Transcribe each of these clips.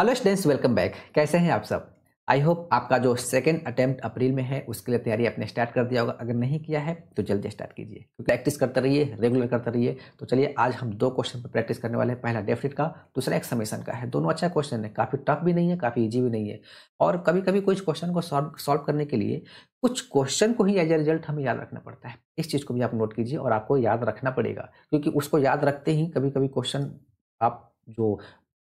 hello students welcome back कैसे हैं आप सब आई होप आपका जो सेकेंड अटेम्प्ट अप्रैल में है उसके लिए तैयारी आपने स्टार्ट कर दिया होगा अगर नहीं किया है तो जल्दी स्टार्ट कीजिए प्रैक्टिस करते रहिए रेगुलर करते रहिए तो चलिए आज हम दो क्वेश्चन पर प्रैक्टिस करने वाले हैं पहला डेफिनेट का दूसरा एक समेसन का है दोनों अच्छा क्वेश्चन है काफ़ी टफ भी नहीं है काफ़ी ईजी भी नहीं है और कभी कभी कुछ क्वेश्चन को सॉल्व सॉल्व करने के लिए कुछ क्वेश्चन को ही एज ए रिजल्ट हमें याद रखना पड़ता है इस चीज़ को भी आप नोट कीजिए और आपको याद रखना पड़ेगा क्योंकि उसको याद रखते ही कभी कभी क्वेश्चन आप जो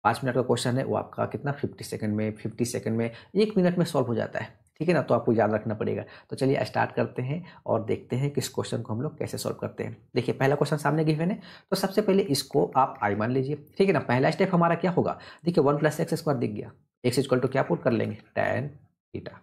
पाँच मिनट का क्वेश्चन है वो आपका कितना फिफ्टी सेकेंड में फिफ्टी सेकेंड में एक मिनट में सॉल्व हो जाता है ठीक है ना तो आपको याद रखना पड़ेगा तो चलिए स्टार्ट करते हैं और देखते हैं कि इस क्वेश्चन को हम लोग कैसे सॉल्व करते हैं देखिए पहला क्वेश्चन सामने गिवन ने तो सबसे पहले इसको आप आई मान लीजिए ठीक है ना पहला स्टेप हमारा क्या होगा देखिए वन प्लस एक्स स्क्वायर दिख गया एक्स इक्वल टू क्या पुट कर लेंगे टेन थीटा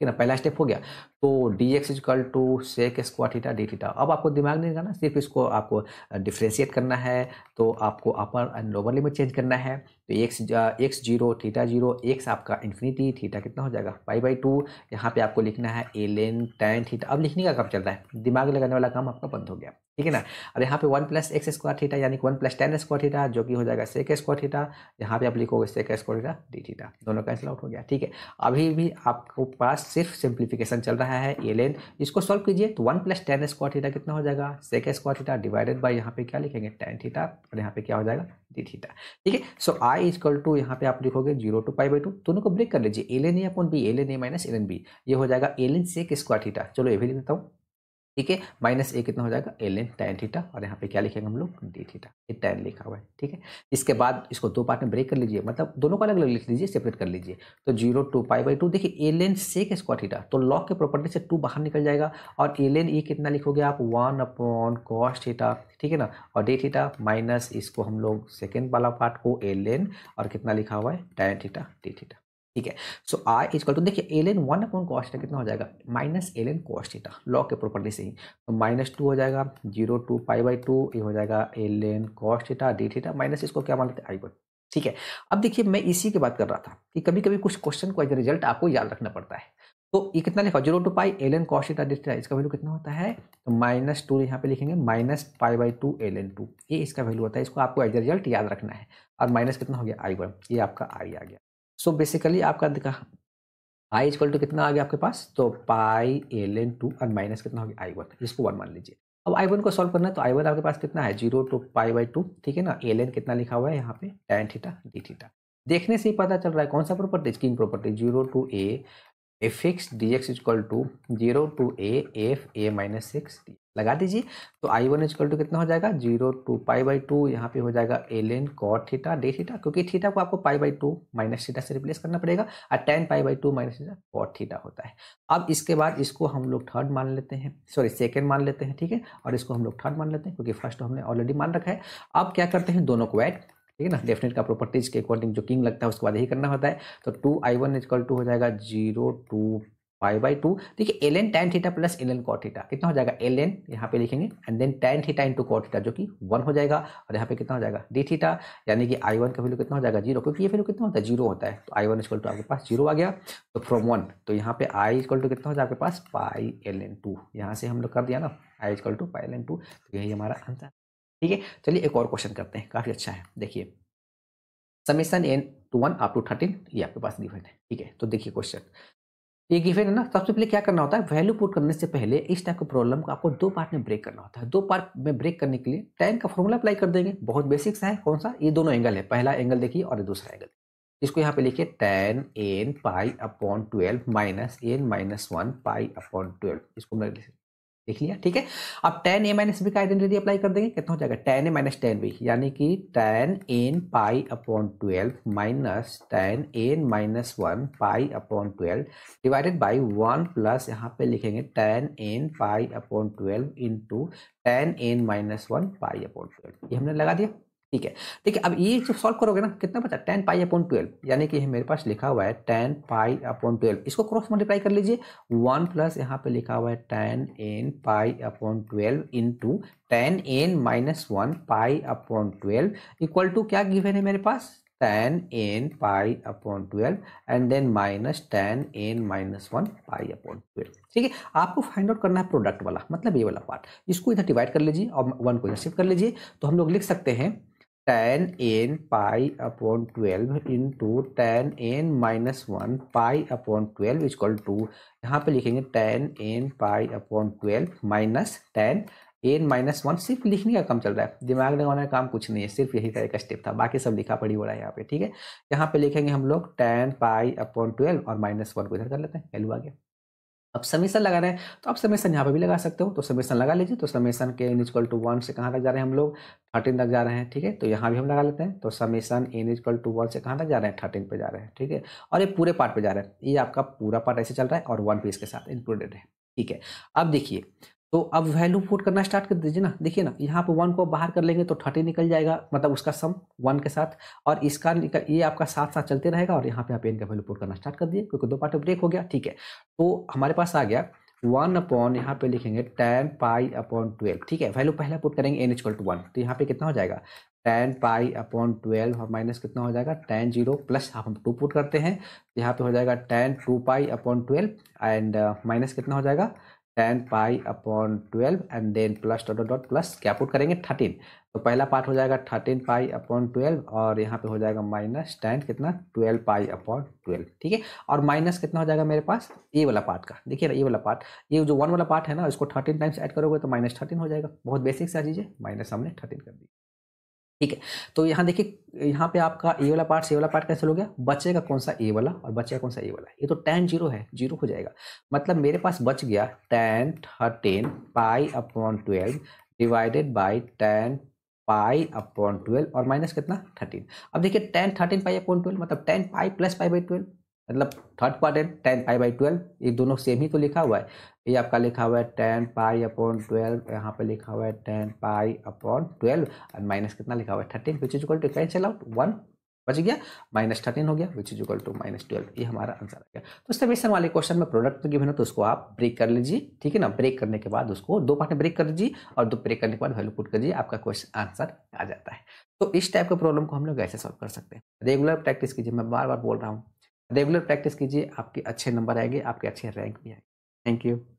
ठीक है ना पहला स्टेप हो गया तो D X equal to sec square theta D theta अब आपको दिमाग नहीं लगाना सिर्फ इसको आपको डिफ्रेंशिएट करना है तो आपको upper and lower limit change करना है तो X X zero theta zero X आपका इन्फिनिटी थीटा कितना हो जाएगा पाई बाई टू यहाँ पे आपको लिखना है एलेन टेन थीटा अब लिखने का काम चल रहा है दिमाग लगाने वाला काम आपका बंद हो गया ठीक है ना अब यहाँ पे one plus X square theta यानी one plus tan square theta जो कि हो जाएगा सेक स्क्वायर थीटा यहाँ पे आप लिखोगे sec square theta D theta दोनों कैंसिल आउट हो गया ठीक है अभी भी आपको पास सिर्फ सिंप्लीफिकेशन चल रहा है ये लेन इसको सॉल्व कीजिए तो one plus tan square theta कितना हो जाएगा sec square theta divided by यहाँ पे क्या लिखेंगे टेन थीटा और यहाँ पे क्या हो जाएगा डी थीटा ठीक है सो आई इजकल टू यहाँ पे आप लिखोगे zero to pi by two दोनों को ब्रेक कर लीजिए L N A upon B L N A minus L N B ये हो जाएगा L N sec square theta चलो ये भी लिख देता हूँ ठीक है माइनस ए कितना हो जाएगा एल एन टेन थीटा और यहाँ पे क्या लिखेंगे हम लोग डी थीटा ये टेन लिखा हुआ है ठीक है इसके बाद इसको दो पार्ट में ब्रेक कर लीजिए मतलब दोनों को अलग अलग लिख लीजिए सेपरेट कर लीजिए तो zero to pi by two देखिए L N sec square theta तो लॉक के प्रॉपर्टी से टू बाहर निकल जाएगा और एल एन ये कितना लिखोगे आप वन अपॉन कॉस थीटा ठीक है ना और डी थीटा माइनस इसको हम लोग सेकेंड वाला पार्ट को एल एन और कितना लिखा हुआ है टेन थीटा डी थीटा ठीक है सो आर इजकल टू देखिए L N one upon cos theta कितना हो जाएगा minus L N cos log के प्रॉपर्टी से ही तो माइनस टू हो जाएगा zero to pi by two ये हो जाएगा L N cos D theta minus इसको क्या मान लेते हैं आई बाई ठीक है अब देखिए मैं इसी की बात कर रहा था कि कभी कभी कुछ क्वेश्चन को एज रिजल्ट आपको याद रखना पड़ता है तो ये कितना लिखा zero to pi L N cos theta D theta इसका वैल्यू कितना होता है तो माइनस टू यहाँ पे लिखेंगे minus pi by two L N two ये इसका वैल्यू होता है इसको आपको एज रिजल्ट याद रखना है और माइनस कितना हो गया आई वन ये आपका आई आ गया सो so बेसिकली आपका दिखा आई इजकल टू कितना आ गया आपके पास तो pi L N two and minus कितना हो गया आई वन इसको वन मान लीजिए अब आई वन को सॉल्व करना है तो आई वन आपके पास कितना है zero to pi by two ठीक है ना एल एन कितना लिखा हुआ है यहाँ पे टेन थीटा डी थीटा देखने से ही पता चल रहा है कौन सा प्रॉपर्टी स्किन property zero to A A f x D X equal to zero to A F A minus six D लगा दीजिए तो आई वन इजक्ल टू कितना हो जाएगा zero to pi by two यहाँ पे हो जाएगा L N cot theta D theta क्योंकि थीटा को आपको pi by two minus theta से रिप्लेस करना पड़ेगा और tan pi by two minus theta cot theta होता है अब इसके बाद इसको हम लोग थर्ड मान लेते हैं सॉरी सेकेंड मान लेते हैं ठीक है और इसको हम लोग थर्ड मान लेते हैं क्योंकि फर्स्ट तो हमने ऑलरेडी मान रखा है अब क्या करते हैं दोनों को ऐड ठीक है ना डेफिनेट का प्रॉपर्टीज के अकॉर्डिंग जो किंग लगता है उसके बाद यही करना होता है तो two I one equal to हो जाएगा zero to pi by two देखिए L N tan theta plus L N cot theta कितना हो जाएगा एल एन यहाँ पे लिखेंगे and then tan theta into cot theta जो कि वन हो जाएगा और यहाँ पे कितना हो जाएगा डी थीटा यानी कि आई वन का वैल्यू कितना हो जाएगा जीरो क्योंकि ये वैल्यू कितना होता है जीरो होता है तो आई वन इजकल टू आपके पास जीरो आ गया तो फ्रॉम वन तो यहाँ पे आई इजकल टू कितना हो जाएगा आपके पास पाई एल एन टू यहाँ से हम लोग कर दिया ना I equal to pi L N two तो यही हमारा आंसर ठीक है चलिए एक और क्वेश्चन करते हैं काफ़ी अच्छा है देखिए summation N to one up to thirteen ये आपके पास गिवन है ठीक है तो देखिए क्वेश्चन ये गिवन है ना सबसे पहले क्या करना होता है वैल्यू पुट करने से पहले इस टाइप के प्रॉब्लम को आपको दो पार्ट में ब्रेक करना होता है दो पार्ट में ब्रेक करने के लिए टैन का फॉर्मूला अप्लाई कर देंगे बहुत बेसिक्स है कौन सा ये दोनों एंगल है पहला एंगल देखिए और दूसरा एंगल इसको यहाँ पे लिखिए tan N pi upon twelve minus N minus one pi upon twelve इसको मैं लिख लिया ठीक है अब टेन ए माइनस बी का आइडेंटिटी अप्लाई कर देंगे कितना हो जाएगा tan A minus tan B यानी कि tan N pi upon twelve minus tan N minus one pi upon twelve divided by one plus यहाँ पे लिखेंगे tan N pi upon twelve into tan N minus one pi upon twelve ये हमने लगा दिया ठीक है देखिए अब ये जो सॉल्व करोगे ना कितना बचा टेन पाई अपॉन ट्वेल्व यानी कि मेरे पास लिखा हुआ है टेन पाई अपॉन ट्वेल्व इसको क्रॉस मल्टीप्लाई कर लीजिए वन प्लस यहाँ पे लिखा हुआ है tan N pi upon twelve into tan N minus one pi upon twelve equal to क्या गिवन है मेरे पास tan N pi upon twelve and then minus tan N minus one pi upon twelve ठीक है आपको find out करना है product वाला मतलब ये वाला पार्ट इसको इधर डिवाइड कर लीजिए और वन को इधर शिफ्ट कर लीजिए तो हम लोग लिख सकते हैं N pi upon twelve into tan N minus one pi upon twelve equal to यहाँ पे लिखेंगे tan N pi upon twelve minus tan N minus one सिर्फ लिखने का काम चल रहा है दिमाग लगाने का काम कुछ नहीं है सिर्फ यही तरह का स्टेप था बाकी सब लिखा पड़ी हो रहा है यहाँ पे ठीक है यहाँ पे लिखेंगे हम लोग टेन पाई अपॉन ट्वेल्व और माइनस वन को इधर कर लेते हैं वैल्यू आ गया अब लगा रहे हैं तो आप समेसन यहाँ पर भी लगा सकते हो तो समेसन लगा लीजिए तो समेसन के इन इजक्वल टू वन से कहाँ तक जा रहे हैं हम लोग थर्टीन तक जा रहे हैं ठीक है तो यहाँ भी हम लगा लेते हैं तो summation N equal to one से कहाँ तक जा रहे हैं थर्टीन पे जा रहे हैं ठीक है और ये पूरे पार्ट पे जा रहे हैं ये आपका पूरा पार्ट ऐसे चल रहा है और वन पीस के साथ इंक्लूडेड है ठीक है अब देखिए तो अब वैल्यू पुट करना स्टार्ट कर दीजिए ना देखिए ना यहाँ पे वन को बाहर कर लेंगे तो थर्टी निकल जाएगा मतलब उसका सम वन के साथ और इसका ये आपका साथ साथ चलते रहेगा और यहाँ पे आप एन का वैल्यू पुट करना स्टार्ट कर दिए क्योंकि दो पार्ट ब्रेक हो गया ठीक है तो हमारे पास आ गया वन अपॉन यहाँ पे लिखेंगे टेन पाई अपॉन ट्वेल्व ठीक है वैल्यू पहले पुट करेंगे एन इजक्वल टू वन तो यहाँ पे कितना हो जाएगा टेन पाई अपॉन ट्वेल्व और माइनस कितना हो जाएगा टेन जीरो प्लस हम टू पुट करते हैं यहाँ पे हो जाएगा ten two pi upon twelve and minus कितना हो जाएगा ten pi upon twelve and then plus dot dot plus क्या पुट करेंगे थर्टीन तो पहला पार्ट हो जाएगा थर्टीन पाई अपॉन ट्वेल्व और यहाँ पे हो जाएगा माइनस टेन कितना ट्वेल्व पाई अपॉन ट्वेल्व ठीक है और माइनस कितना हो जाएगा मेरे पास ए वाला पार्ट का देखिए ना ए वाला पार्ट ये जो वन वाला पार्ट है ना इसको थर्टीन टाइम्स एड करोगे तो माइनस थर्टीन हो जाएगा बहुत बेसिक सा चीज़ है माइनस हमने थर्टीन कर दिया ठीक है तो यहाँ देखिए यहाँ पे आपका ए वाला पार्ट से वाला पार्ट कैंसिल हो गया का कौन सा ए वाला और का कौन सा ए वाला ये तो टेन जीरो है जीरो हो जाएगा मतलब मेरे पास बच गया ten thirteen pi upon twelve divided by ten pi upon twelve और माइनस कितना थर्टीन अब देखिए ten thirteen pi upon twelve मतलब ten pi plus pi by twelve मतलब थर्ड पार्ट है टेन पाई बाई ट्वेल्व ये दोनों सेम ही तो लिखा हुआ है ये आपका लिखा हुआ है टेन पाई अपॉन ट्वेल्व यहाँ पे लिखा हुआ है टेन पाई अपॉन ट्वेल्व और माइनस कितना लिखा हुआ है thirteen which is equal to cancel out one बच गया माइनस थर्टीन हो गया which is equal to minus twelve ये हमारा आंसर आ गया तो इस तरह वाले क्वेश्चन में प्रोडक्ट गिवन है तो उसको आप ब्रेक कर लीजिए ठीक है ना ब्रेक करने के बाद उसको दो पार्ट में ब्रेक कर लीजिए और दो ब्रेक करने के बाद वैल्यू पुट कर दीजिए आपका क्वेश्चन आंसर आ जाता है तो इस टाइप के प्रॉब्लम को हम लोग ऐसे सॉल्व कर सकते हैं रेगुलर प्रैक्टिस कीजिए मैं बार बार बोल रहा हूँ रेगुलर प्रैक्टिस कीजिए आपके अच्छे नंबर आएंगे आपके अच्छे रैंक भी आएंगे थैंक यू